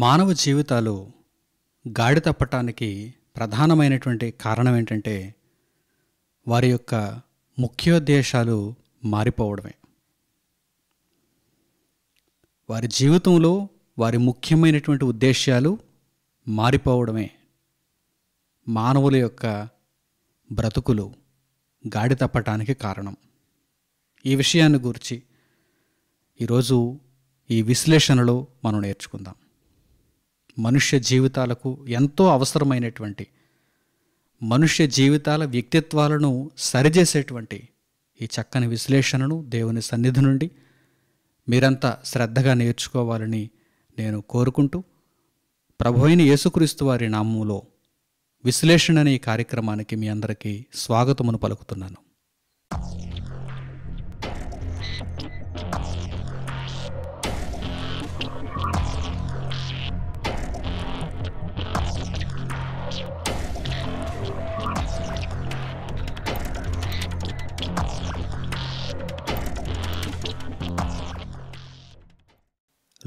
మానవ జీవితాలు గాడి తప్పటానికి ప్రధానమైనటువంటి కారణం ఏంటంటే వారి యొక్క ముఖ్యోద్దేశాలు మారిపోవడమే వారి జీవితంలో వారి ముఖ్యమైనటువంటి ఉద్దేశ్యాలు మారిపోవడమే మానవుల యొక్క బ్రతుకులు గాడి తప్పటానికి కారణం ఈ విషయాన్ని గురించి ఈరోజు ఈ విశ్లేషణలో మనం నేర్చుకుందాం మనుష్య జీవితాలకు ఎంతో అవసరమైనటువంటి మనుష్య జీవితాల వ్యక్తిత్వాలను సరిచేసేటువంటి ఈ చక్కని విశ్లేషణను దేవుని సన్నిధి నుండి మీరంతా శ్రద్ధగా నేర్చుకోవాలని నేను కోరుకుంటూ ప్రభు అయిన యేసుక్రీస్తు వారి నామంలో విశ్లేషణ అనే కార్యక్రమానికి మీ అందరికీ స్వాగతమును పలుకుతున్నాను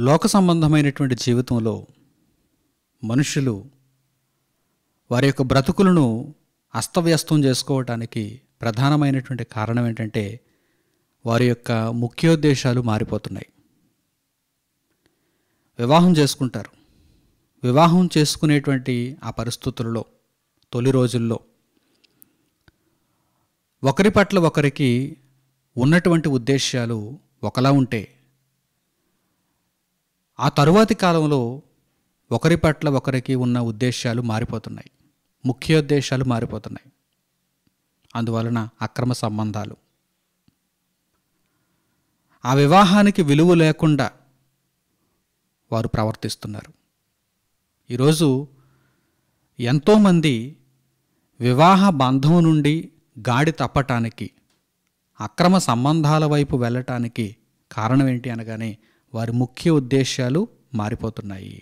లోక సంబంధమైనటువంటి జీవితంలో మనుషులు వారి యొక్క బ్రతుకులను అస్తవ్యస్తం చేసుకోవటానికి ప్రధానమైనటువంటి కారణం ఏంటంటే వారి యొక్క ముఖ్యోద్దేశాలు మారిపోతున్నాయి వివాహం చేసుకుంటారు వివాహం చేసుకునేటువంటి ఆ పరిస్థితులలో తొలి రోజుల్లో ఒకరి పట్ల ఒకరికి ఉన్నటువంటి ఉద్దేశ్యాలు ఒకలా ఉంటే ఆ తరువాతి కాలంలో ఒకరి పట్ల ఒకరికి ఉన్న ఉద్దేశాలు మారిపోతున్నాయి ముఖ్యోద్దేశాలు మారిపోతున్నాయి అందువలన అక్రమ సంబంధాలు ఆ వివాహానికి విలువ లేకుండా వారు ప్రవర్తిస్తున్నారు ఈరోజు ఎంతోమంది వివాహ బంధం నుండి గాడి తప్పటానికి అక్రమ సంబంధాల వైపు వెళ్ళటానికి కారణం ఏంటి అనగానే వారి ముఖ్య ఉద్దేశాలు మారిపోతున్నాయి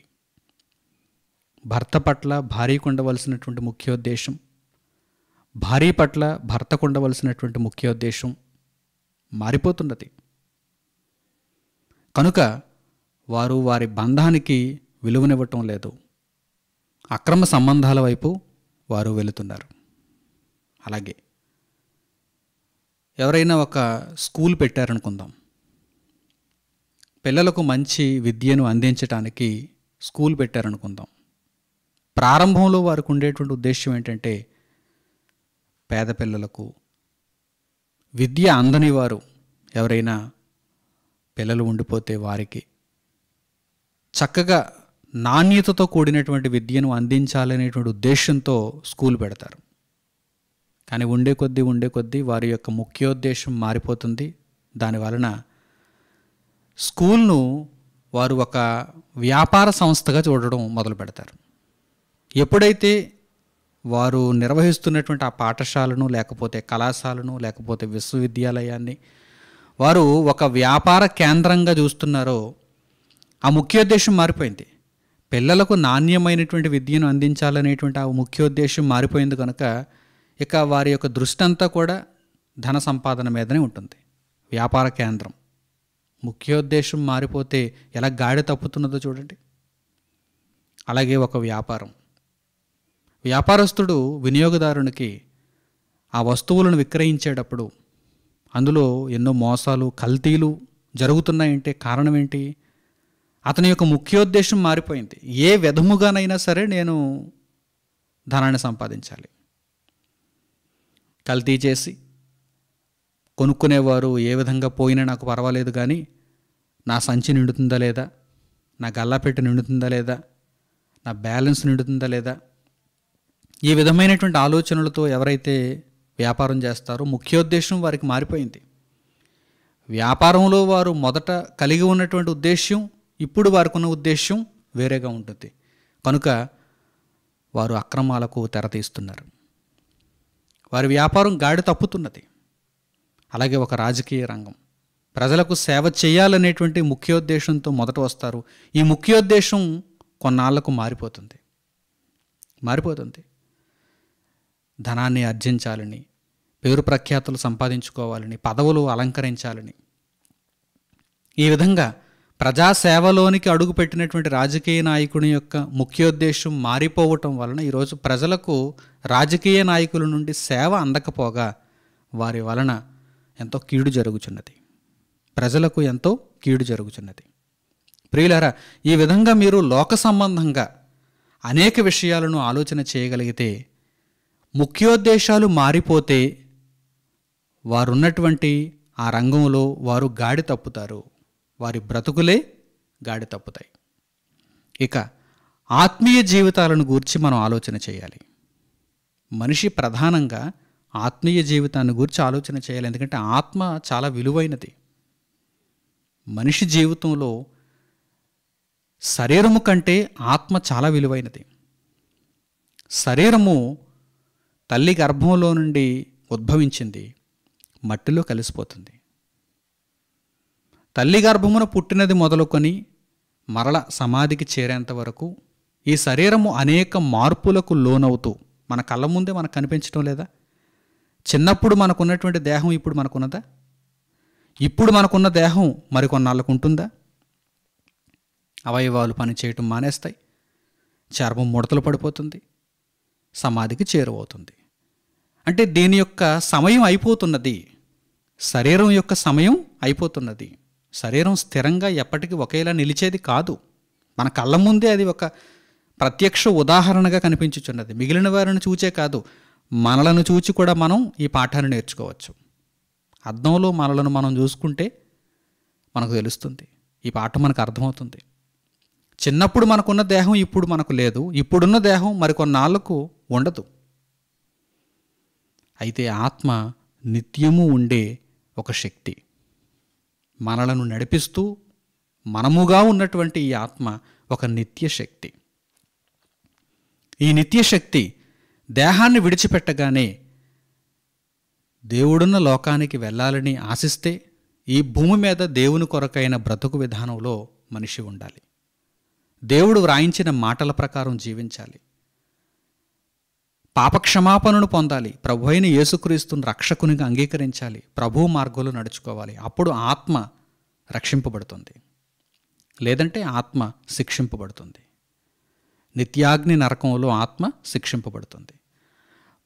భర్త పట్ల భార్యకు ఉండవలసినటువంటి ముఖ్య ఉద్దేశం భార్య పట్ల భర్తకు ఉండవలసినటువంటి ముఖ్య ఉద్దేశం మారిపోతున్నది కనుక వారు వారి బంధానికి విలువనివ్వటం లేదు అక్రమ సంబంధాల వైపు వారు వెళుతున్నారు అలాగే ఎవరైనా ఒక స్కూల్ పెట్టారనుకుందాం పిల్లలకు మంచి విద్యను అందించడానికి స్కూల్ పెట్టారనుకుందాం ప్రారంభంలో వారికి ఉండేటువంటి ఉద్దేశం ఏంటంటే పేద పిల్లలకు విద్య అందని వారు ఎవరైనా పిల్లలు ఉండిపోతే వారికి చక్కగా నాణ్యతతో కూడినటువంటి విద్యను అందించాలనేటువంటి ఉద్దేశంతో స్కూల్ పెడతారు కానీ ఉండే కొద్దీ ఉండే కొద్దీ వారి యొక్క ముఖ్యోద్దేశం మారిపోతుంది దానివలన స్కూల్ను వారు ఒక వ్యాపార సంస్థగా చూడడం మొదలు పెడతారు ఎప్పుడైతే వారు నిర్వహిస్తున్నటువంటి ఆ పాఠశాలను లేకపోతే కళాశాలను లేకపోతే విశ్వవిద్యాలయాన్ని వారు ఒక వ్యాపార కేంద్రంగా చూస్తున్నారో ఆ ముఖ్యోద్దేశం మారిపోయింది పిల్లలకు నాణ్యమైనటువంటి విద్యను అందించాలనేటువంటి ఆ ముఖ్యోద్దేశం మారిపోయింది కనుక ఇక వారి యొక్క దృష్టి అంతా కూడా ధన సంపాదన మీదనే ఉంటుంది వ్యాపార కేంద్రం ముఖ్యోద్దేశం మారిపోతే ఎలా గాడి తప్పుతున్నదో చూడండి అలాగే ఒక వ్యాపారం వ్యాపారస్తుడు వినియోగదారునికి ఆ వస్తువులను విక్రయించేటప్పుడు అందులో ఎన్నో మోసాలు కల్తీలు జరుగుతున్నాయంటే కారణం ఏంటి అతని యొక్క ముఖ్యోద్దేశం మారిపోయింది ఏ విధముగానైనా సరే నేను ధనాన్ని సంపాదించాలి కల్తీ చేసి కొనుక్కునేవారు ఏ విధంగా పోయినా నాకు పర్వాలేదు కానీ నా సంచి నిండుతుందా లేదా నా గల్లాపెట్టి నిండుతుందా లేదా నా బ్యాలెన్స్ నిండుతుందా లేదా ఈ విధమైనటువంటి ఆలోచనలతో ఎవరైతే వ్యాపారం చేస్తారో ముఖ్యోద్దేశం వారికి మారిపోయింది వ్యాపారంలో వారు మొదట కలిగి ఉన్నటువంటి ఉద్దేశ్యం ఇప్పుడు వారికి ఉన్న ఉద్దేశ్యం వేరేగా ఉంటుంది కనుక వారు అక్రమాలకు తెరతీస్తున్నారు వారి వ్యాపారం గాడి తప్పుతున్నది అలాగే ఒక రాజకీయ రంగం ప్రజలకు సేవ చేయాలనేటువంటి ముఖ్యోద్దేశంతో మొదట వస్తారు ఈ ముఖ్యోద్దేశం కొన్నాళ్లకు మారిపోతుంది మారిపోతుంది ధనాన్ని అర్జించాలని పేరు ప్రఖ్యాతులు సంపాదించుకోవాలని పదవులు అలంకరించాలని ఈ విధంగా ప్రజాసేవలోనికి అడుగుపెట్టినటువంటి రాజకీయ నాయకుని యొక్క ముఖ్యోద్దేశం మారిపోవటం వలన ఈరోజు ప్రజలకు రాజకీయ నాయకుల నుండి సేవ అందకపోగా వారి వలన ఎంతో కీడు జరుగుచున్నది ప్రజలకు ఎంతో కీడు జరుగుచున్నది ప్రియులారా ఈ విధంగా మీరు లోక సంబంధంగా అనేక విషయాలను ఆలోచన చేయగలిగితే ముఖ్యోద్దేశాలు మారిపోతే వారున్నటువంటి ఆ రంగంలో వారు గాడి తప్పుతారు వారి బ్రతుకులే గాడి తప్పుతాయి ఇక ఆత్మీయ జీవితాలను గూర్చి మనం ఆలోచన చేయాలి మనిషి ప్రధానంగా ఆత్మీయ జీవితాన్ని గురించి ఆలోచన చేయాలి ఎందుకంటే ఆత్మ చాలా విలువైనది మనిషి జీవితంలో శరీరము కంటే ఆత్మ చాలా విలువైనది శరీరము తల్లి గర్భంలో నుండి ఉద్భవించింది మట్టిలో కలిసిపోతుంది తల్లి గర్భమున పుట్టినది మొదలుకొని మరల సమాధికి చేరేంత వరకు ఈ శరీరము అనేక మార్పులకు లోనవుతూ మన కళ్ళ ముందే మనకు కనిపించడం లేదా చిన్నప్పుడు మనకున్నటువంటి దేహం ఇప్పుడు మనకున్నదా ఇప్పుడు మనకున్న దేహం మరికొన్నాళ్ళకు ఉంటుందా అవయవాలు పనిచేయటం మానేస్తాయి చర్మం ముడతలు పడిపోతుంది సమాధికి చేరువవుతుంది అంటే దీని యొక్క సమయం అయిపోతున్నది శరీరం యొక్క సమయం అయిపోతున్నది శరీరం స్థిరంగా ఎప్పటికీ ఒకేలా నిలిచేది కాదు మన కళ్ళ ముందే అది ఒక ప్రత్యక్ష ఉదాహరణగా కనిపించుచున్నది మిగిలిన వారిని చూచే కాదు మనలను చూచి కూడా మనం ఈ పాఠాన్ని నేర్చుకోవచ్చు అర్థంలో మనలను మనం చూసుకుంటే మనకు తెలుస్తుంది ఈ పాఠం మనకు అర్థమవుతుంది చిన్నప్పుడు మనకున్న దేహం ఇప్పుడు మనకు లేదు ఇప్పుడున్న దేహం మరికొన్నాళ్ళకు ఉండదు అయితే ఆత్మ నిత్యము ఉండే ఒక శక్తి మనలను నడిపిస్తూ మనముగా ఉన్నటువంటి ఈ ఆత్మ ఒక నిత్య శక్తి ఈ నిత్య శక్తి దేహాన్ని విడిచిపెట్టగానే దేవుడున్న లోకానికి వెళ్ళాలని ఆశిస్తే ఈ భూమి మీద దేవుని కొరకైన బ్రతుకు విధానంలో మనిషి ఉండాలి దేవుడు వ్రాయించిన మాటల ప్రకారం జీవించాలి పాపక్షమాపణను పొందాలి ప్రభు అయిన యేసుక్రీస్తుని రక్షకునిగా అంగీకరించాలి ప్రభు మార్గంలో నడుచుకోవాలి అప్పుడు ఆత్మ రక్షింపబడుతుంది లేదంటే ఆత్మ శిక్షింపబడుతుంది నిత్యాగ్ని నరకంలో ఆత్మ శిక్షింపబడుతుంది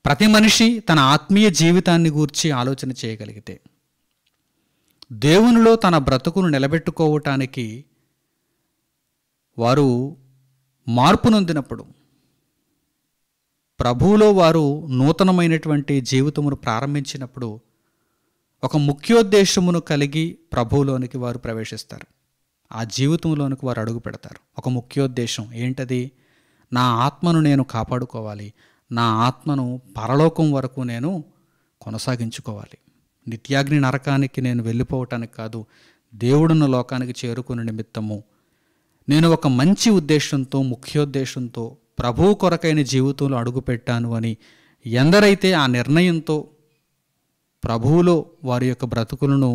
ప్రతి మనిషి తన ఆత్మీయ జీవితాన్ని గూర్చి ఆలోచన చేయగలిగితే దేవునిలో తన బ్రతుకును నిలబెట్టుకోవటానికి వారు మార్పు నొందినప్పుడు ప్రభువులో వారు నూతనమైనటువంటి జీవితమును ప్రారంభించినప్పుడు ఒక ముఖ్యోద్దేశమును కలిగి ప్రభువులోనికి వారు ప్రవేశిస్తారు ఆ జీవితంలోనికి వారు అడుగు పెడతారు ఒక ముఖ్యోద్దేశం ఏంటది నా ఆత్మను నేను కాపాడుకోవాలి నా ఆత్మను పరలోకం వరకు నేను కొనసాగించుకోవాలి నిత్యాగ్ని నరకానికి నేను వెళ్ళిపోవటానికి కాదు దేవుడున్న లోకానికి చేరుకుని నిమిత్తము నేను ఒక మంచి ఉద్దేశంతో ముఖ్యోద్దేశంతో ప్రభువు కొరకైన జీవితంలో అడుగుపెట్టాను అని ఎందరైతే ఆ నిర్ణయంతో ప్రభువులో వారి యొక్క బ్రతుకులను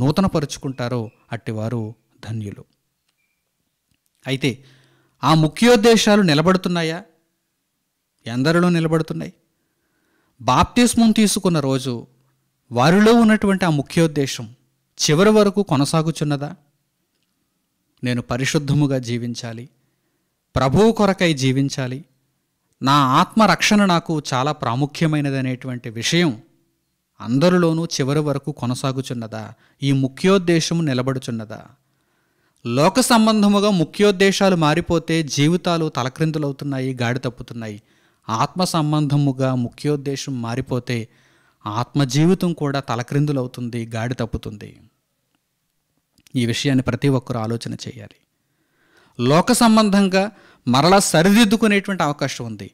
నూతనపరుచుకుంటారో అట్టివారు ధన్యులు అయితే ఆ ముఖ్యోద్దేశాలు నిలబడుతున్నాయా ఎందరిలో నిలబడుతున్నాయి బాప్తిస్మం తీసుకున్న రోజు వారిలో ఉన్నటువంటి ఆ ముఖ్యోద్దేశం చివరి వరకు కొనసాగుచున్నదా నేను పరిశుద్ధముగా జీవించాలి ప్రభువు కొరకై జీవించాలి నా ఆత్మ రక్షణ నాకు చాలా ప్రాముఖ్యమైనదనేటువంటి విషయం అందరిలోనూ చివరి వరకు కొనసాగుచున్నదా ఈ ముఖ్యోద్దేశం నిలబడుచున్నదా లోక సంబంధముగా ముఖ్యోద్దేశాలు మారిపోతే జీవితాలు తలక్రిందులవుతున్నాయి గాడి తప్పుతున్నాయి ఆత్మ సంబంధముగా ముఖ్యోద్దేశం మారిపోతే ఆత్మ జీవితం కూడా తలక్రిందులవుతుంది గాడి తప్పుతుంది ఈ విషయాన్ని ప్రతి ఒక్కరూ ఆలోచన చేయాలి లోక సంబంధంగా మరలా సరిదిద్దుకునేటువంటి అవకాశం ఉంది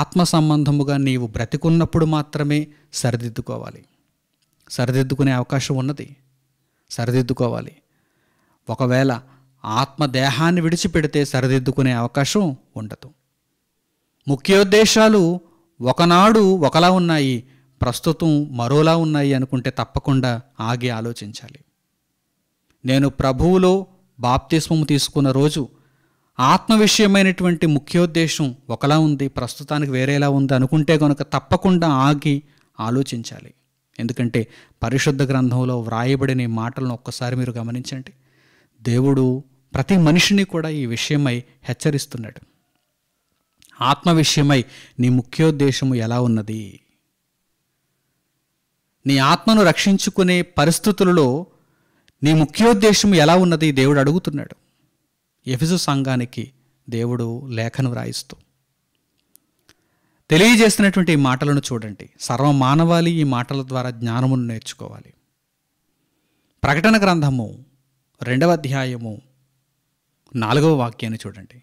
ఆత్మ సంబంధముగా నీవు బ్రతికున్నప్పుడు మాత్రమే సరిదిద్దుకోవాలి సరిదిద్దుకునే అవకాశం ఉన్నది సరిదిద్దుకోవాలి ఒకవేళ ఆత్మ దేహాన్ని విడిచిపెడితే సరిదిద్దుకునే అవకాశం ఉండదు ముఖ్యోద్దేశాలు ఒకనాడు ఒకలా ఉన్నాయి ప్రస్తుతం మరోలా ఉన్నాయి అనుకుంటే తప్పకుండా ఆగి ఆలోచించాలి నేను ప్రభువులో బాప్తిస్మము తీసుకున్న రోజు ఆత్మ విషయమైనటువంటి ముఖ్యోద్దేశం ఒకలా ఉంది ప్రస్తుతానికి వేరేలా ఉంది అనుకుంటే కనుక తప్పకుండా ఆగి ఆలోచించాలి ఎందుకంటే పరిశుద్ధ గ్రంథంలో వ్రాయబడిన మాటలను ఒక్కసారి మీరు గమనించండి దేవుడు ప్రతి మనిషిని కూడా ఈ విషయమై హెచ్చరిస్తున్నాడు ఆత్మ విషయమై నీ ముఖ్యోద్దేశము ఎలా ఉన్నది నీ ఆత్మను రక్షించుకునే పరిస్థితులలో నీ ముఖ్యోద్దేశం ఎలా ఉన్నది దేవుడు అడుగుతున్నాడు ఎఫిజు సంఘానికి దేవుడు లేఖను వ్రాయిస్తూ తెలియజేస్తున్నటువంటి ఈ మాటలను చూడండి సర్వ మానవాళి ఈ మాటల ద్వారా జ్ఞానమును నేర్చుకోవాలి ప్రకటన గ్రంథము రెండవ అధ్యాయము నాలుగవ వాక్యాన్ని చూడండి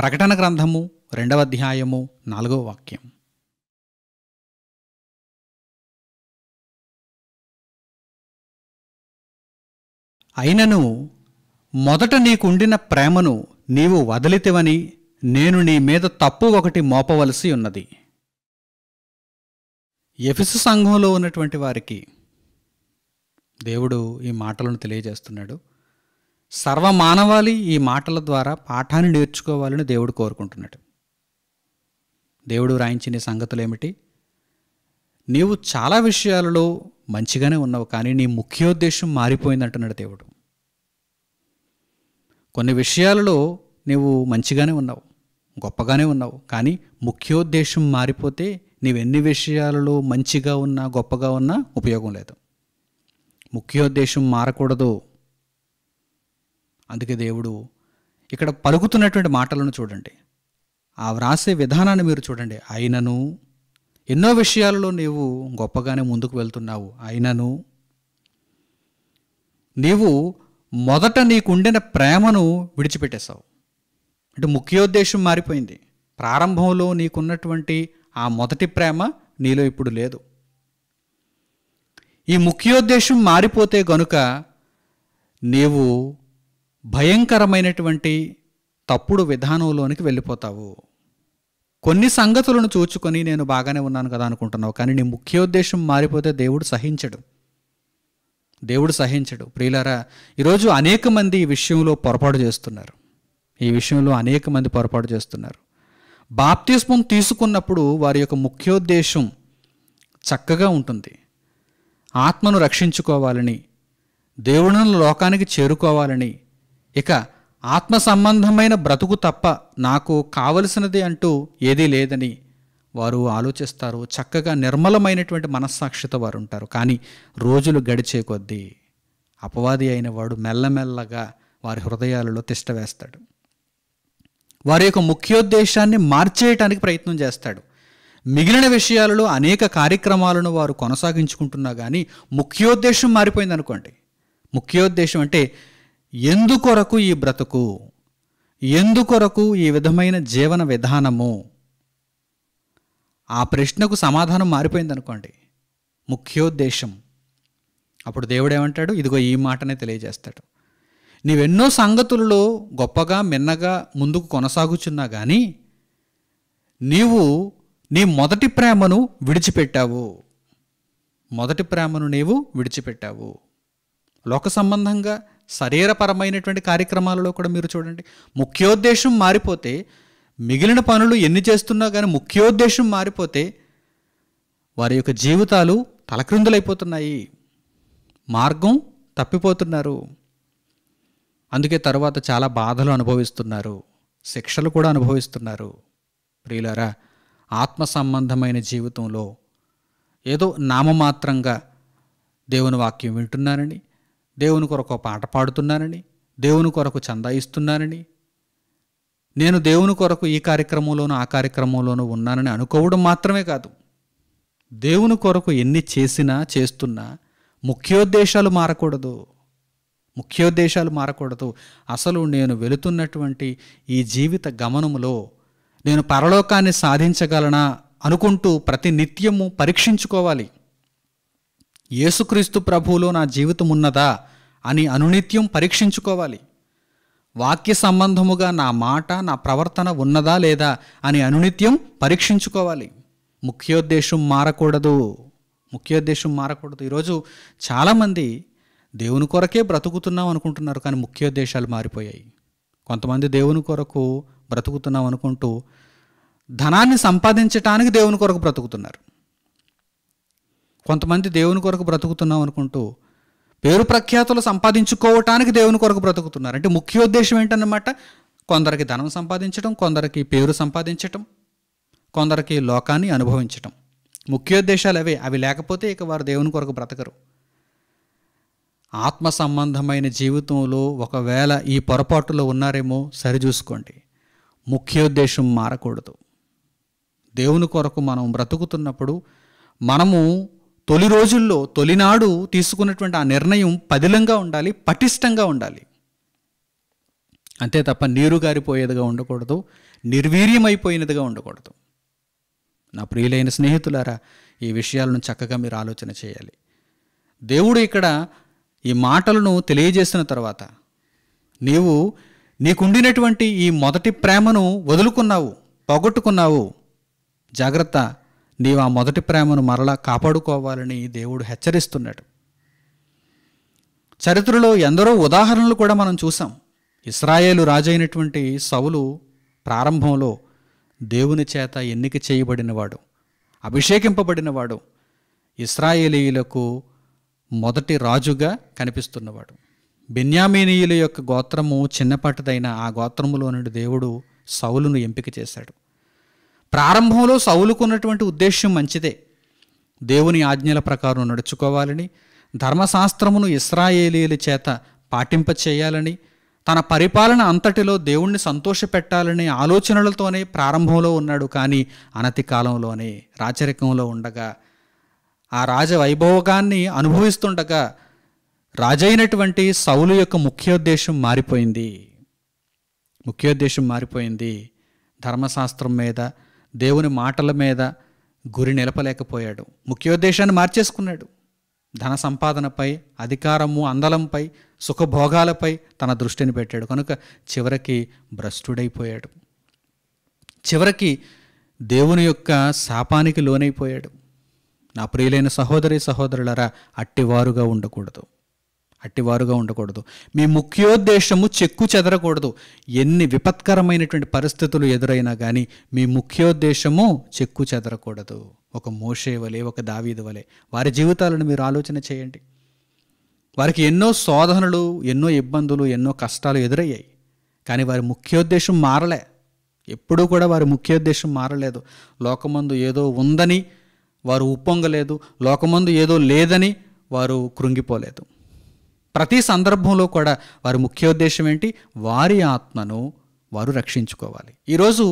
ప్రకటన గ్రంథము రెండవ అధ్యాయము నాలుగవ వాక్యం అయినను మొదట నీకుండిన ప్రేమను నీవు వదిలితివని నేను నీ మీద తప్పు ఒకటి మోపవలసి ఉన్నది ఎఫిసు సంఘంలో ఉన్నటువంటి వారికి దేవుడు ఈ మాటలను తెలియజేస్తున్నాడు సర్వమానవాళి ఈ మాటల ద్వారా పాఠాన్ని నేర్చుకోవాలని దేవుడు కోరుకుంటున్నాడు దేవుడు వ్రాయించిన సంగతులు ఏమిటి నీవు చాలా విషయాలలో మంచిగానే ఉన్నావు కానీ నీ ముఖ్యోద్దేశం మారిపోయింది అంటున్నాడు దేవుడు కొన్ని విషయాలలో నీవు మంచిగానే ఉన్నావు గొప్పగానే ఉన్నావు కానీ ముఖ్యోద్దేశం మారిపోతే నీవెన్ని విషయాలలో మంచిగా ఉన్నా గొప్పగా ఉన్నా ఉపయోగం లేదు ముఖ్యోద్దేశం మారకూడదు అందుకే దేవుడు ఇక్కడ పలుకుతున్నటువంటి మాటలను చూడండి ఆ వ్రాసే విధానాన్ని మీరు చూడండి అయినను ఎన్నో విషయాలలో నీవు గొప్పగానే ముందుకు వెళ్తున్నావు అయినను నీవు మొదట నీకుండిన ప్రేమను విడిచిపెట్టేశావు అంటే ముఖ్యోద్దేశం మారిపోయింది ప్రారంభంలో నీకున్నటువంటి ఆ మొదటి ప్రేమ నీలో ఇప్పుడు లేదు ఈ ముఖ్యోద్దేశం మారిపోతే గనుక నీవు భయంకరమైనటువంటి తప్పుడు విధానంలోనికి వెళ్ళిపోతావు కొన్ని సంగతులను చూచుకొని నేను బాగానే ఉన్నాను కదా అనుకుంటున్నావు కానీ నీ ముఖ్యోద్దేశం మారిపోతే దేవుడు సహించడు దేవుడు సహించడు ప్రియులారా ఈరోజు అనేక మంది ఈ విషయంలో పొరపాటు చేస్తున్నారు ఈ విషయంలో అనేక మంది పొరపాటు చేస్తున్నారు బాప్తిస్మం తీసుకున్నప్పుడు వారి యొక్క ముఖ్యోద్దేశం చక్కగా ఉంటుంది ఆత్మను రక్షించుకోవాలని దేవుడిని లోకానికి చేరుకోవాలని ఇక ఆత్మ సంబంధమైన బ్రతుకు తప్ప నాకు కావలసినది అంటూ ఏదీ లేదని వారు ఆలోచిస్తారు చక్కగా నిర్మలమైనటువంటి మనస్సాక్షితో వారు ఉంటారు కానీ రోజులు గడిచే కొద్దీ అపవాది అయిన వాడు మెల్లమెల్లగా వారి హృదయాలలో తిష్టవేస్తాడు వారి యొక్క ముఖ్యోద్దేశాన్ని మార్చేయటానికి ప్రయత్నం చేస్తాడు మిగిలిన విషయాలలో అనేక కార్యక్రమాలను వారు కొనసాగించుకుంటున్నా కానీ ముఖ్యోద్దేశం మారిపోయింది అనుకోండి ముఖ్యోద్దేశం అంటే ఎందుకొరకు ఈ బ్రతుకు ఎందుకొరకు ఈ విధమైన జీవన విధానము ఆ ప్రశ్నకు సమాధానం మారిపోయింది అనుకోండి ముఖ్యోద్దేశం అప్పుడు దేవుడు ఏమంటాడు ఇదిగో ఈ మాటనే తెలియజేస్తాడు నీవెన్నో సంగతులలో గొప్పగా మిన్నగా ముందుకు కొనసాగుచున్నా కానీ నీవు నీ మొదటి ప్రేమను విడిచిపెట్టావు మొదటి ప్రేమను నీవు విడిచిపెట్టావు లోక సంబంధంగా శరీరపరమైనటువంటి కార్యక్రమాలలో కూడా మీరు చూడండి ముఖ్యోద్దేశం మారిపోతే మిగిలిన పనులు ఎన్ని చేస్తున్నా కానీ ముఖ్యోద్దేశం మారిపోతే వారి యొక్క జీవితాలు తలక్రిందులైపోతున్నాయి మార్గం తప్పిపోతున్నారు అందుకే తర్వాత చాలా బాధలు అనుభవిస్తున్నారు శిక్షలు కూడా అనుభవిస్తున్నారు ప్రియులారా ఆత్మ సంబంధమైన జీవితంలో ఏదో నామమాత్రంగా దేవుని వాక్యం వింటున్నారని దేవుని కొరకు పాట పాడుతున్నానని దేవుని కొరకు చందా ఇస్తున్నానని నేను దేవుని కొరకు ఈ కార్యక్రమంలోనూ ఆ కార్యక్రమంలోనూ ఉన్నానని అనుకోవడం మాత్రమే కాదు దేవుని కొరకు ఎన్ని చేసినా చేస్తున్నా ముఖ్యోద్దేశాలు మారకూడదు ముఖ్యోద్దేశాలు మారకూడదు అసలు నేను వెళుతున్నటువంటి ఈ జీవిత గమనములో నేను పరలోకాన్ని సాధించగలనా అనుకుంటూ ప్రతి నిత్యము పరీక్షించుకోవాలి యేసుక్రీస్తు ప్రభువులో నా జీవితం ఉన్నదా అని అనునిత్యం పరీక్షించుకోవాలి వాక్య సంబంధముగా నా మాట నా ప్రవర్తన ఉన్నదా లేదా అని అనునిత్యం పరీక్షించుకోవాలి ముఖ్యోద్దేశం మారకూడదు ముఖ్యోద్దేశం మారకూడదు ఈరోజు చాలామంది దేవుని కొరకే బ్రతుకుతున్నాం అనుకుంటున్నారు కానీ ముఖ్యోద్దేశాలు మారిపోయాయి కొంతమంది దేవుని కొరకు బ్రతుకుతున్నాం అనుకుంటూ ధనాన్ని సంపాదించడానికి దేవుని కొరకు బ్రతుకుతున్నారు కొంతమంది దేవుని కొరకు బ్రతుకుతున్నాం అనుకుంటూ పేరు ప్రఖ్యాతులు సంపాదించుకోవటానికి దేవుని కొరకు బ్రతుకుతున్నారు అంటే ఉద్దేశం ఏంటన్నమాట కొందరికి ధనం సంపాదించడం కొందరికి పేరు సంపాదించటం కొందరికి లోకాన్ని అనుభవించటం ముఖ్యోద్దేశాలు అవే అవి లేకపోతే ఇక వారు దేవుని కొరకు బ్రతకరు ఆత్మ సంబంధమైన జీవితంలో ఒకవేళ ఈ పొరపాటులో ఉన్నారేమో సరిచూసుకోండి ముఖ్యోద్దేశం మారకూడదు దేవుని కొరకు మనం బ్రతుకుతున్నప్పుడు మనము తొలి రోజుల్లో తొలినాడు తీసుకున్నటువంటి ఆ నిర్ణయం పదిలంగా ఉండాలి పటిష్టంగా ఉండాలి అంతే తప్ప నీరు గారిపోయేదిగా ఉండకూడదు నిర్వీర్యమైపోయినదిగా ఉండకూడదు నా ప్రియులైన స్నేహితులారా ఈ విషయాలను చక్కగా మీరు ఆలోచన చేయాలి దేవుడు ఇక్కడ ఈ మాటలను తెలియజేసిన తర్వాత నీవు నీకుండినటువంటి ఈ మొదటి ప్రేమను వదులుకున్నావు పోగొట్టుకున్నావు జాగ్రత్త నీవు ఆ మొదటి ప్రేమను మరలా కాపాడుకోవాలని దేవుడు హెచ్చరిస్తున్నాడు చరిత్రలో ఎందరో ఉదాహరణలు కూడా మనం చూసాం ఇస్రాయేలు రాజైనటువంటి సవులు ప్రారంభంలో దేవుని చేత ఎన్నిక చేయబడినవాడు అభిషేకింపబడినవాడు ఇస్రాయేలీయులకు మొదటి రాజుగా కనిపిస్తున్నవాడు బెన్యామీనీయుల యొక్క గోత్రము చిన్నపాటిదైన ఆ గోత్రములో నుండి దేవుడు సౌలును ఎంపిక చేశాడు ప్రారంభంలో సౌలుకున్నటువంటి ఉద్దేశ్యం మంచిదే దేవుని ఆజ్ఞల ప్రకారం నడుచుకోవాలని ధర్మశాస్త్రమును ఇస్రాయేలీల చేత పాటింప చేయాలని తన పరిపాలన అంతటిలో దేవుణ్ణి సంతోషపెట్టాలనే ఆలోచనలతోనే ప్రారంభంలో ఉన్నాడు కానీ అనతి కాలంలోనే రాచరికంలో ఉండగా ఆ రాజవైభవగాన్ని అనుభవిస్తుండగా రాజైనటువంటి సౌలు యొక్క ముఖ్యోద్దేశం మారిపోయింది ముఖ్యోద్దేశం మారిపోయింది ధర్మశాస్త్రం మీద దేవుని మాటల మీద గురి నిలపలేకపోయాడు ముఖ్యోద్దేశాన్ని మార్చేసుకున్నాడు ధన సంపాదనపై అధికారము అందలంపై సుఖభోగాలపై తన దృష్టిని పెట్టాడు కనుక చివరికి భ్రష్టుడైపోయాడు చివరికి దేవుని యొక్క శాపానికి లోనైపోయాడు నా ప్రియులైన సహోదరి సహోదరులరా అట్టివారుగా ఉండకూడదు అట్టివారుగా ఉండకూడదు మీ ముఖ్యోద్దేశము చెక్కు చెదరకూడదు ఎన్ని విపత్కరమైనటువంటి పరిస్థితులు ఎదురైనా కానీ మీ ముఖ్యోద్దేశము చెక్కు చెదరకూడదు ఒక మోషే వలె ఒక దావీదు వలె వారి జీవితాలను మీరు ఆలోచన చేయండి వారికి ఎన్నో శోధనలు ఎన్నో ఇబ్బందులు ఎన్నో కష్టాలు ఎదురయ్యాయి కానీ వారి ముఖ్యోద్దేశం మారలే ఎప్పుడూ కూడా వారి ముఖ్యోద్దేశం మారలేదు లోకమందు ఏదో ఉందని వారు ఉప్పొంగలేదు లోకమందు ఏదో లేదని వారు కృంగిపోలేదు ప్రతి సందర్భంలో కూడా వారి ముఖ్య ఉద్దేశం ఏంటి వారి ఆత్మను వారు రక్షించుకోవాలి ఈరోజు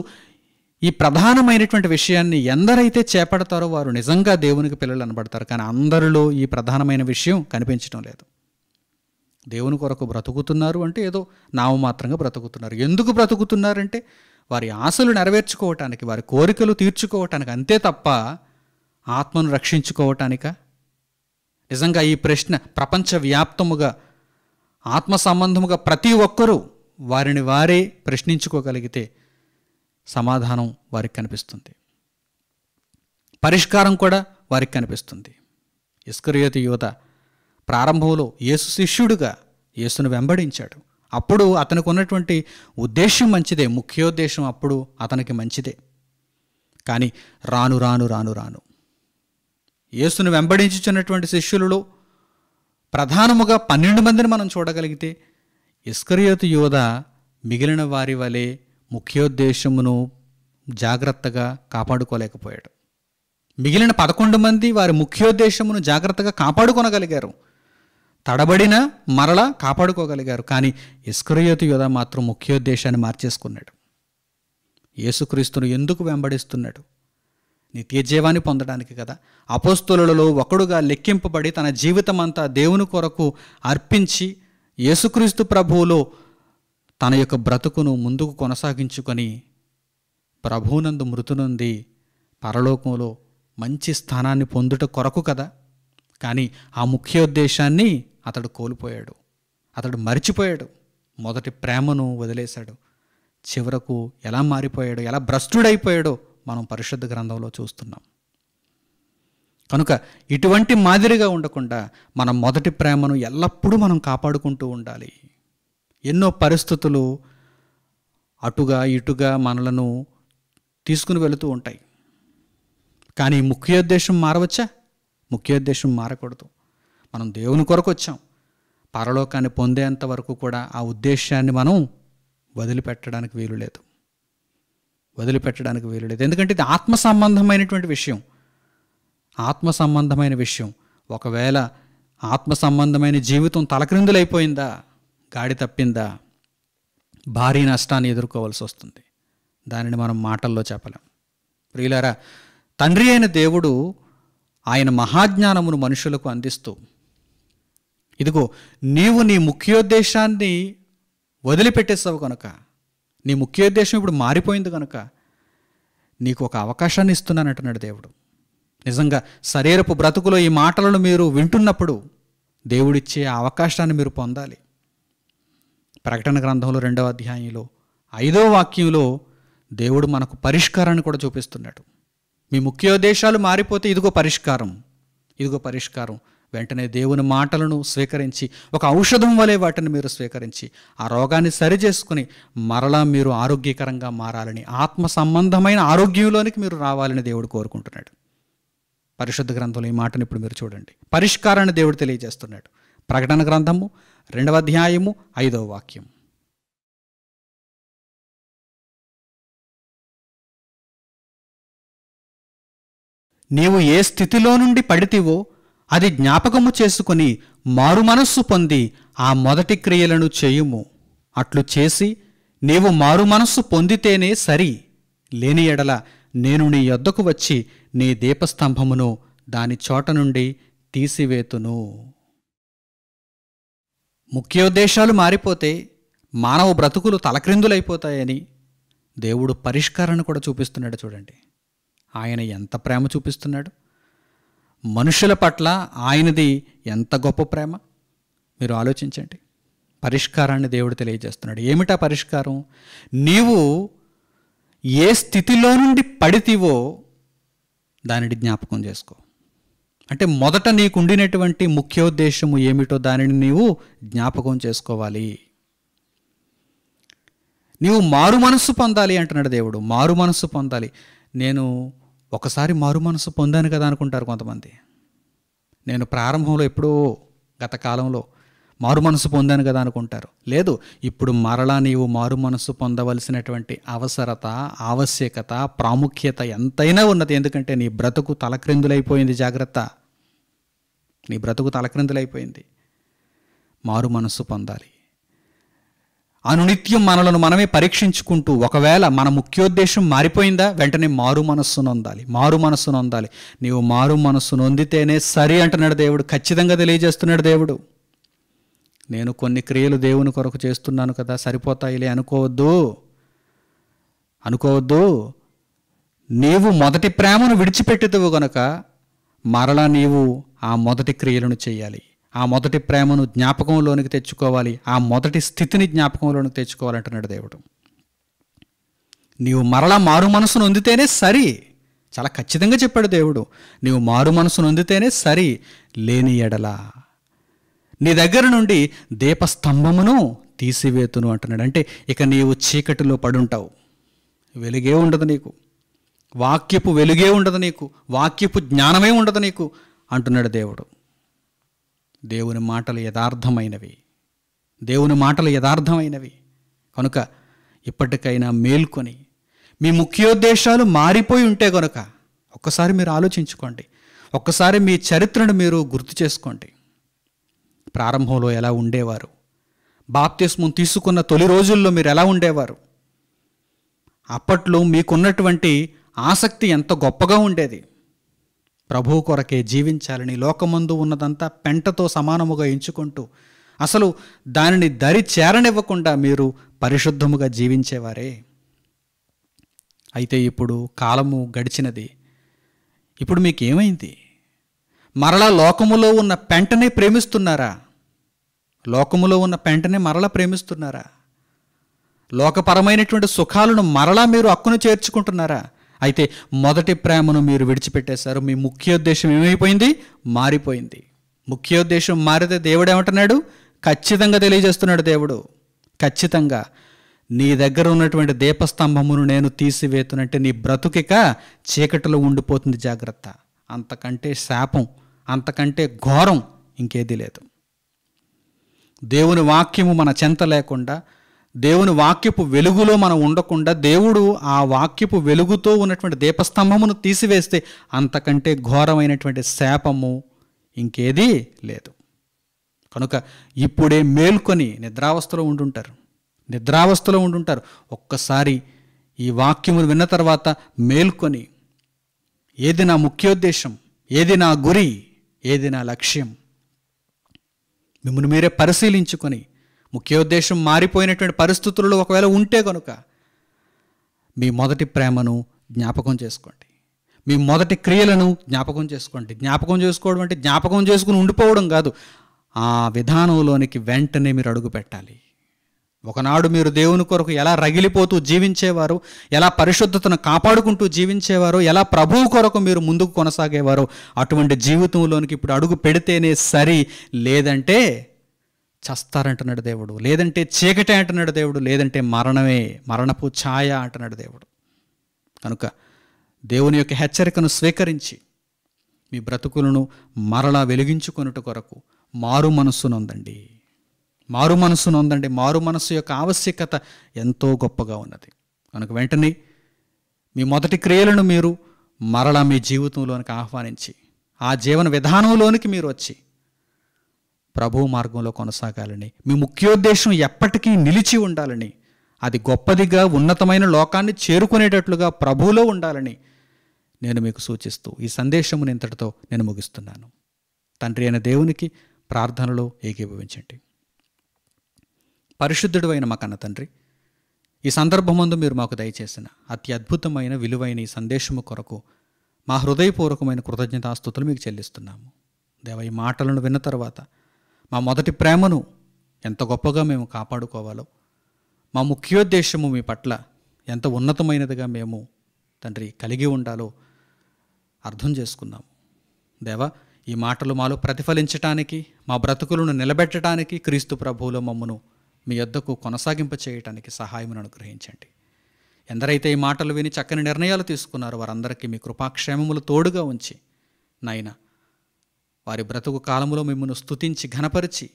ఈ ప్రధానమైనటువంటి విషయాన్ని ఎందరైతే చేపడతారో వారు నిజంగా దేవునికి పిల్లలు అనబడతారు కానీ అందరిలో ఈ ప్రధానమైన విషయం కనిపించడం లేదు దేవుని కొరకు బ్రతుకుతున్నారు అంటే ఏదో నామమాత్రంగా బ్రతుకుతున్నారు ఎందుకు బ్రతుకుతున్నారంటే వారి ఆశలు నెరవేర్చుకోవటానికి వారి కోరికలు తీర్చుకోవటానికి అంతే తప్ప ఆత్మను రక్షించుకోవటానిక నిజంగా ఈ ప్రశ్న ప్రపంచవ్యాప్తముగా ఆత్మ సంబంధముగా ప్రతి ఒక్కరూ వారిని వారే ప్రశ్నించుకోగలిగితే సమాధానం వారికి కనిపిస్తుంది పరిష్కారం కూడా వారికి కనిపిస్తుంది ఇస్కరియోతి యువత ప్రారంభంలో యేసు శిష్యుడుగా యేసును వెంబడించాడు అప్పుడు అతనికి ఉన్నటువంటి ఉద్దేశం మంచిదే ముఖ్యోద్దేశం అప్పుడు అతనికి మంచిదే కానీ రాను రాను రాను రాను యేసును వెంబడించుచున్నటువంటి శిష్యులలో ప్రధానముగా పన్నెండు మందిని మనం చూడగలిగితే ఇస్కరియోతు యోధ మిగిలిన వారి వలె ముఖ్యోద్దేశమును జాగ్రత్తగా కాపాడుకోలేకపోయాడు మిగిలిన పదకొండు మంది వారి ముఖ్యోద్దేశమును జాగ్రత్తగా కాపాడుకొనగలిగారు తడబడిన మరల కాపాడుకోగలిగారు కానీ ఇస్కరియోతు యోధ మాత్రం ముఖ్యోద్దేశాన్ని మార్చేసుకున్నాడు యేసుక్రీస్తును ఎందుకు వెంబడిస్తున్నాడు నిత్యజీవాన్ని పొందడానికి కదా అపోస్తులలో ఒకడుగా లెక్కింపబడి తన జీవితం అంతా దేవుని కొరకు అర్పించి యేసుక్రీస్తు ప్రభువులో తన యొక్క బ్రతుకును ముందుకు కొనసాగించుకొని ప్రభువునందు మృతునుంది పరలోకంలో మంచి స్థానాన్ని పొందుట కొరకు కదా కానీ ఆ ముఖ్యోద్దేశాన్ని అతడు కోల్పోయాడు అతడు మరిచిపోయాడు మొదటి ప్రేమను వదిలేశాడు చివరకు ఎలా మారిపోయాడో ఎలా భ్రష్టుడైపోయాడో మనం పరిశుద్ధ గ్రంథంలో చూస్తున్నాం కనుక ఇటువంటి మాదిరిగా ఉండకుండా మన మొదటి ప్రేమను ఎల్లప్పుడూ మనం కాపాడుకుంటూ ఉండాలి ఎన్నో పరిస్థితులు అటుగా ఇటుగా మనలను తీసుకుని వెళుతూ ఉంటాయి కానీ ముఖ్యోద్దేశం మారవచ్చా ముఖ్యోద్దేశం మారకూడదు మనం దేవుని కొరకు వచ్చాం పరలోకాన్ని పొందేంత వరకు కూడా ఆ ఉద్దేశాన్ని మనం వదిలిపెట్టడానికి వీలు లేదు వదిలిపెట్టడానికి వీలు లేదు ఎందుకంటే ఇది ఆత్మ సంబంధమైనటువంటి విషయం ఆత్మ సంబంధమైన విషయం ఒకవేళ ఆత్మ సంబంధమైన జీవితం తలక్రిందులైపోయిందా గాడి తప్పిందా భారీ నష్టాన్ని ఎదుర్కోవాల్సి వస్తుంది దానిని మనం మాటల్లో చెప్పలేం ప్రియులారా తండ్రి అయిన దేవుడు ఆయన మహాజ్ఞానమును మనుషులకు అందిస్తూ ఇదిగో నీవు నీ ముఖ్యోద్దేశాన్ని వదిలిపెట్టేస్తావు కనుక నీ ముఖ్యోద్దేశం ఇప్పుడు మారిపోయింది కనుక నీకు ఒక అవకాశాన్ని ఇస్తున్నాను అంటున్నాడు దేవుడు నిజంగా శరీరపు బ్రతుకులో ఈ మాటలను మీరు వింటున్నప్పుడు దేవుడిచ్చే అవకాశాన్ని మీరు పొందాలి ప్రకటన గ్రంథంలో రెండవ అధ్యాయంలో ఐదవ వాక్యంలో దేవుడు మనకు పరిష్కారాన్ని కూడా చూపిస్తున్నాడు మీ ముఖ్యోద్దేశాలు మారిపోతే ఇదిగో పరిష్కారం ఇదిగో పరిష్కారం వెంటనే దేవుని మాటలను స్వీకరించి ఒక ఔషధం వలె వాటిని మీరు స్వీకరించి ఆ రోగాన్ని సరిచేసుకుని మరలా మీరు ఆరోగ్యకరంగా మారాలని ఆత్మ సంబంధమైన ఆరోగ్యంలోనికి మీరు రావాలని దేవుడు కోరుకుంటున్నాడు పరిశుద్ధ గ్రంథంలో ఈ మాటను ఇప్పుడు మీరు చూడండి పరిష్కారాన్ని దేవుడు తెలియజేస్తున్నాడు ప్రకటన గ్రంథము రెండవ అధ్యాయము ఐదవ వాక్యం నీవు ఏ స్థితిలో నుండి పడితివో అది జ్ఞాపకము చేసుకుని మారు మనస్సు పొంది ఆ మొదటి క్రియలను చేయుము అట్లు చేసి నీవు మారు మనస్సు పొందితేనే సరి లేని ఎడల నేను నీ యొద్దకు వచ్చి నీ దీపస్తంభమును దాని చోట నుండి తీసివేతును ముఖ్యోద్దేశాలు మారిపోతే మానవ బ్రతుకులు తలక్రిందులైపోతాయని దేవుడు పరిష్కారాన్ని కూడా చూపిస్తున్నాడు చూడండి ఆయన ఎంత ప్రేమ చూపిస్తున్నాడు మనుషుల పట్ల ఆయనది ఎంత గొప్ప ప్రేమ మీరు ఆలోచించండి పరిష్కారాన్ని దేవుడు తెలియజేస్తున్నాడు ఏమిటా పరిష్కారం నీవు ఏ స్థితిలో నుండి పడితివో దానిని జ్ఞాపకం చేసుకో అంటే మొదట నీకు ఉండినటువంటి ముఖ్య ఉద్దేశము ఏమిటో దానిని నీవు జ్ఞాపకం చేసుకోవాలి నీవు మారు మనస్సు పొందాలి అంటున్నాడు దేవుడు మారు మనస్సు పొందాలి నేను ఒకసారి మారు మనసు పొందాను కదా అనుకుంటారు కొంతమంది నేను ప్రారంభంలో ఎప్పుడో గత కాలంలో మారు మనసు పొందాను కదా అనుకుంటారు లేదు ఇప్పుడు మరలా నీవు మారు మనసు పొందవలసినటువంటి అవసరత ఆవశ్యకత ప్రాముఖ్యత ఎంతైనా ఉన్నది ఎందుకంటే నీ బ్రతుకు తలక్రిందులైపోయింది జాగ్రత్త నీ బ్రతుకు తలక్రిందులైపోయింది మారు మనసు పొందాలి అనునిత్యం మనలను మనమే పరీక్షించుకుంటూ ఒకవేళ మన ముఖ్యోద్దేశం మారిపోయిందా వెంటనే మారు మనస్సు నొందాలి మారు మనస్సు నొందాలి నీవు మారు మనస్సు నొందితేనే సరి అంటున్నాడు దేవుడు ఖచ్చితంగా తెలియజేస్తున్నాడు దేవుడు నేను కొన్ని క్రియలు దేవుని కొరకు చేస్తున్నాను కదా సరిపోతాయిలే అనుకోవద్దు అనుకోవద్దు నీవు మొదటి ప్రేమను విడిచిపెట్టేదువు గనక మరలా నీవు ఆ మొదటి క్రియలను చేయాలి ఆ మొదటి ప్రేమను జ్ఞాపకంలోనికి తెచ్చుకోవాలి ఆ మొదటి స్థితిని జ్ఞాపకంలోనికి తెచ్చుకోవాలంటున్నాడు దేవుడు నీవు మరలా మారు మనసును అందితేనే సరి చాలా ఖచ్చితంగా చెప్పాడు దేవుడు నీవు మారు మనసును అందితేనే సరి లేని ఎడలా నీ దగ్గర నుండి దీపస్తంభమును తీసివేతును అంటున్నాడు అంటే ఇక నీవు చీకటిలో పడుంటావు వెలుగే ఉండదు నీకు వాక్యపు వెలుగే ఉండదు నీకు వాక్యపు జ్ఞానమే ఉండదు నీకు అంటున్నాడు దేవుడు దేవుని మాటలు యథార్థమైనవి దేవుని మాటలు యథార్థమైనవి కనుక ఇప్పటికైనా మేల్కొని మీ ముఖ్యోద్దేశాలు మారిపోయి ఉంటే కనుక ఒక్కసారి మీరు ఆలోచించుకోండి ఒక్కసారి మీ చరిత్రను మీరు గుర్తు చేసుకోండి ప్రారంభంలో ఎలా ఉండేవారు బాప్తిస్మం తీసుకున్న తొలి రోజుల్లో మీరు ఎలా ఉండేవారు అప్పట్లో మీకున్నటువంటి ఆసక్తి ఎంత గొప్పగా ఉండేది ప్రభు కొరకే జీవించాలని లోకమందు ఉన్నదంతా పెంటతో సమానముగా ఎంచుకుంటూ అసలు దానిని దరి చేరనివ్వకుండా మీరు పరిశుద్ధముగా జీవించేవారే అయితే ఇప్పుడు కాలము గడిచినది ఇప్పుడు మీకు ఏమైంది మరలా లోకములో ఉన్న పెంటనే ప్రేమిస్తున్నారా లోకములో ఉన్న పెంటనే మరలా ప్రేమిస్తున్నారా లోకపరమైనటువంటి సుఖాలను మరలా మీరు హక్కును చేర్చుకుంటున్నారా అయితే మొదటి ప్రేమను మీరు విడిచిపెట్టేశారు మీ ముఖ్యోద్దేశం ఏమైపోయింది మారిపోయింది ముఖ్యోద్దేశం మారితే దేవుడు ఏమంటున్నాడు ఖచ్చితంగా తెలియజేస్తున్నాడు దేవుడు ఖచ్చితంగా నీ దగ్గర ఉన్నటువంటి దీపస్తంభమును నేను తీసివేతునంటే నీ బ్రతుకిక చీకటిలో ఉండిపోతుంది జాగ్రత్త అంతకంటే శాపం అంతకంటే ఘోరం ఇంకేదీ లేదు దేవుని వాక్యము మన చెంత లేకుండా దేవుని వాక్యపు వెలుగులో మనం ఉండకుండా దేవుడు ఆ వాక్యపు వెలుగుతో ఉన్నటువంటి దీపస్తంభమును తీసివేస్తే అంతకంటే ఘోరమైనటువంటి శాపము ఇంకేదీ లేదు కనుక ఇప్పుడే మేల్కొని నిద్రావస్థలో ఉండుంటారు నిద్రావస్థలో ఉండుంటారు ఒక్కసారి ఈ వాక్యమును విన్న తర్వాత మేల్కొని ఏది నా ముఖ్యోద్దేశం ఏది నా గురి ఏది నా లక్ష్యం మిమ్మల్ని మీరే పరిశీలించుకొని ముఖ్యోద్దేశం మారిపోయినటువంటి పరిస్థితుల్లో ఒకవేళ ఉంటే కనుక మీ మొదటి ప్రేమను జ్ఞాపకం చేసుకోండి మీ మొదటి క్రియలను జ్ఞాపకం చేసుకోండి జ్ఞాపకం చేసుకోవడం అంటే జ్ఞాపకం చేసుకుని ఉండిపోవడం కాదు ఆ విధానంలోనికి వెంటనే మీరు అడుగు పెట్టాలి ఒకనాడు మీరు దేవుని కొరకు ఎలా రగిలిపోతూ జీవించేవారు ఎలా పరిశుద్ధతను కాపాడుకుంటూ జీవించేవారు ఎలా ప్రభువు కొరకు మీరు ముందుకు కొనసాగేవారో అటువంటి జీవితంలోనికి ఇప్పుడు అడుగు పెడితేనే సరి లేదంటే చస్తారంటున్నాడు దేవుడు లేదంటే చీకటే అంటున్నాడు దేవుడు లేదంటే మరణమే మరణపు ఛాయ అంటున్నాడు దేవుడు కనుక దేవుని యొక్క హెచ్చరికను స్వీకరించి మీ బ్రతుకులను మరలా వెలిగించుకొనుట కొరకు మారు మనస్సునుందండి మారు మనస్సునుందండి మారు మనస్సు యొక్క ఆవశ్యకత ఎంతో గొప్పగా ఉన్నది కనుక వెంటనే మీ మొదటి క్రియలను మీరు మరలా మీ జీవితంలోనికి ఆహ్వానించి ఆ జీవన విధానంలోనికి మీరు వచ్చి ప్రభు మార్గంలో కొనసాగాలని మీ ముఖ్యోద్దేశం ఎప్పటికీ నిలిచి ఉండాలని అది గొప్పదిగా ఉన్నతమైన లోకాన్ని చేరుకునేటట్లుగా ప్రభువులో ఉండాలని నేను మీకు సూచిస్తూ ఈ సందేశమును ఇంతటితో నేను ముగిస్తున్నాను తండ్రి అయిన దేవునికి ప్రార్థనలో ఏకీభవించండి పరిశుద్ధుడు అయిన మా కన్న తండ్రి ఈ సందర్భం ముందు మీరు మాకు దయచేసిన అతి అద్భుతమైన విలువైన ఈ సందేశము కొరకు మా హృదయపూర్వకమైన కృతజ్ఞతాస్తుతులు మీకు చెల్లిస్తున్నాము దేవ ఈ మాటలను విన్న తర్వాత మా మొదటి ప్రేమను ఎంత గొప్పగా మేము కాపాడుకోవాలో మా ముఖ్యోద్దేశము మీ పట్ల ఎంత ఉన్నతమైనదిగా మేము తండ్రి కలిగి ఉండాలో అర్థం చేసుకున్నాము దేవా ఈ మాటలు మాలో ప్రతిఫలించటానికి మా బ్రతుకులను నిలబెట్టడానికి క్రీస్తు ప్రభువులో మమ్మను మీ యొద్దకు కొనసాగింప చేయటానికి సహాయమును అనుగ్రహించండి ఎందరైతే ఈ మాటలు విని చక్కని నిర్ణయాలు తీసుకున్నారో వారందరికీ మీ కృపాక్షేమములు తోడుగా ఉంచి నాయనా వారి బ్రతుకు కాలములో మిమ్మల్ని స్థుతించి ఘనపరిచి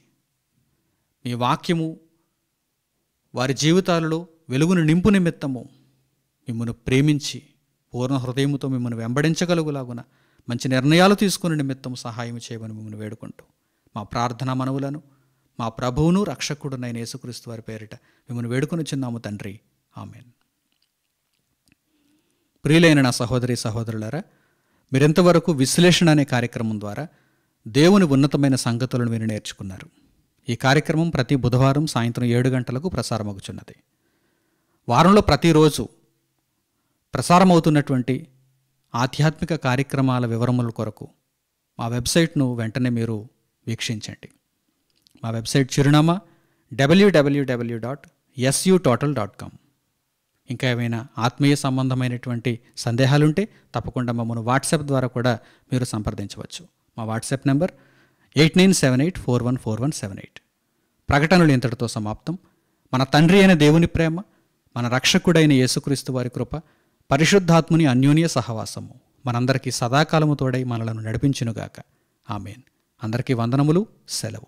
మీ వాక్యము వారి జీవితాలలో వెలుగును నింపు నిమిత్తము మిమ్మల్ని ప్రేమించి పూర్ణ హృదయంతో మిమ్మల్ని వెంబడించగలుగులాగున మంచి నిర్ణయాలు తీసుకుని నిమిత్తం సహాయం చేయమని మిమ్మల్ని వేడుకుంటూ మా ప్రార్థనా మనవులను మా ప్రభువును రక్షకుడు నైన్ యేసుక్రీస్తు వారి పేరిట మిమ్మల్ని వేడుకొని చిన్నాము తండ్రి ఆమెన్ ప్రియులైన నా సహోదరి సహోదరులారా మీరెంతవరకు విశ్లేషణ అనే కార్యక్రమం ద్వారా దేవుని ఉన్నతమైన సంగతులను మీరు నేర్చుకున్నారు ఈ కార్యక్రమం ప్రతి బుధవారం సాయంత్రం ఏడు గంటలకు ప్రసారమవుతున్నది వారంలో ప్రతిరోజు ప్రసారమవుతున్నటువంటి ఆధ్యాత్మిక కార్యక్రమాల వివరముల కొరకు మా వెబ్సైట్ను వెంటనే మీరు వీక్షించండి మా వెబ్సైట్ చిరునామా WWW dot SU total dot com ఇంకా ఏమైనా ఆత్మీయ సంబంధమైనటువంటి సందేహాలుంటే తప్పకుండా మమ్మల్ని వాట్సాప్ ద్వారా కూడా మీరు సంప్రదించవచ్చు మా WhatsApp number eight nine seven eight four one four one seven eight ప్రకటనలు ఇంతటితో సమాప్తం మన తండ్రి అయిన దేవుని ప్రేమ మన రక్షకుడైన యేసుక్రీస్తు వారి కృప పరిశుద్ధాత్ముని అన్యోన్య సహవాసము మనందరికీ సదాకాలము తోడై మనలను నడిపించునుగాక ఆమెన్ అందరికీ వందనములు సెలవు